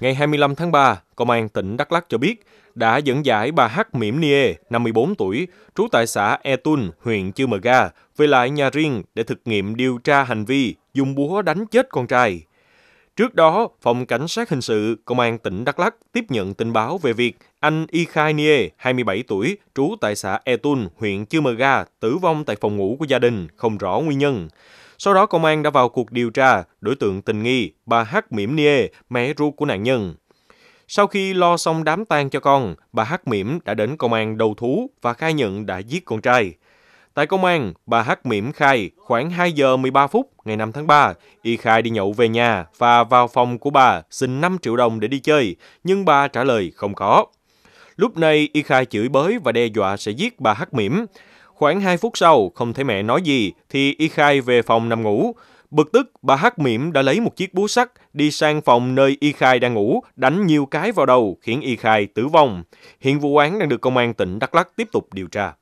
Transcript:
Ngày 25 tháng 3, Công an tỉnh Đắk lắc cho biết đã dẫn giải bà H. Miễm Nie, 54 tuổi, trú tại xã E Tun, huyện Chư Mờ Ga, về lại nhà riêng để thực nghiệm điều tra hành vi dùng búa đánh chết con trai. Trước đó, Phòng Cảnh sát Hình sự, Công an tỉnh Đắk lắc tiếp nhận tin báo về việc anh Y Khai Nie, 27 tuổi, trú tại xã E Tun, huyện Chư Mờ Ga, tử vong tại phòng ngủ của gia đình, không rõ nguyên nhân. Sau đó công an đã vào cuộc điều tra đối tượng tình nghi, bà H Miễm Nie, mẹ ruột của nạn nhân. Sau khi lo xong đám tang cho con, bà H Miễm đã đến công an đầu thú và khai nhận đã giết con trai. Tại công an, bà H Miễm khai khoảng 2 giờ 13 phút ngày 5 tháng 3, y khai đi nhậu về nhà và vào phòng của bà xin 5 triệu đồng để đi chơi, nhưng bà trả lời không có. Lúc này, y khai chửi bới và đe dọa sẽ giết bà H Miễm. Khoảng 2 phút sau, không thấy mẹ nói gì, thì Y Khai về phòng nằm ngủ. Bực tức, bà Hắc Miễm đã lấy một chiếc búa sắt đi sang phòng nơi Y Khai đang ngủ, đánh nhiều cái vào đầu, khiến Y Khai tử vong. Hiện vụ án đang được công an tỉnh Đắk Lắk tiếp tục điều tra.